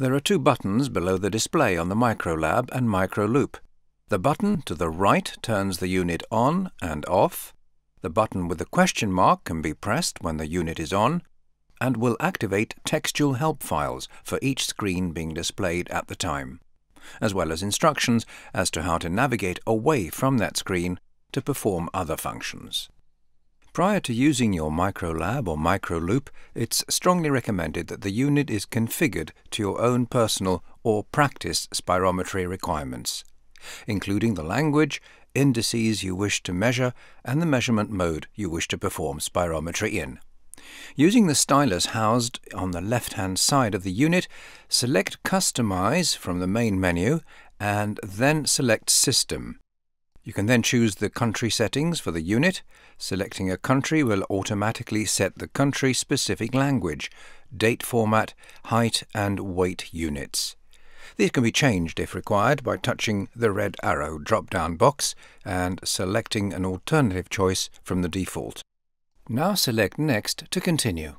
There are two buttons below the display on the Microlab and Microloop. The button to the right turns the unit on and off. The button with the question mark can be pressed when the unit is on and will activate textual help files for each screen being displayed at the time, as well as instructions as to how to navigate away from that screen to perform other functions. Prior to using your MicroLab or MicroLoop, it's strongly recommended that the unit is configured to your own personal or practice spirometry requirements, including the language, indices you wish to measure, and the measurement mode you wish to perform spirometry in. Using the stylus housed on the left-hand side of the unit, select Customize from the main menu and then select System. You can then choose the country settings for the unit. Selecting a country will automatically set the country-specific language, date format, height and weight units. These can be changed if required by touching the red arrow drop-down box and selecting an alternative choice from the default. Now select Next to continue.